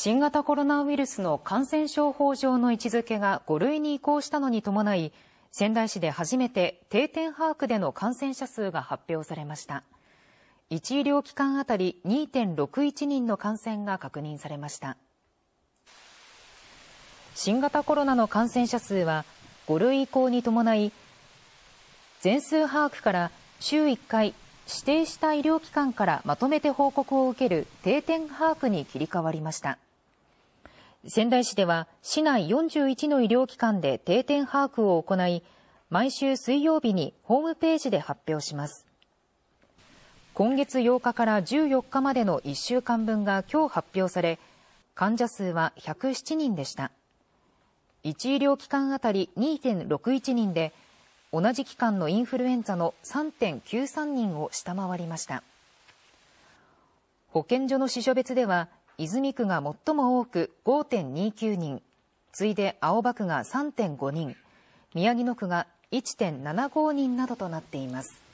新型コロナウイルスの感染症法上の位置づけが5類に移行したのに伴い、仙台市で初めて定点把握での感染者数が発表されました。1医療機関あたり2.61人の感染が確認されました。新型コロナの感染者数は5類移行に伴い、全数把握から週1回指定した医療機関からまとめて報告を受ける定点把握に切り替わりました。仙台市では市内41の医療機関で定点把握を行い、毎週水曜日にホームページで発表します。今月8日から14日までの1週間分が今日発表され、患者数は107人でした。1医療機関あたり2.61人で、同じ期間のインフルエンザの3.93人を下回りました。保健所の支所別では、泉区が最も多く5.29人次いで青葉区が3.5人宮城野区が1.75人などとなっています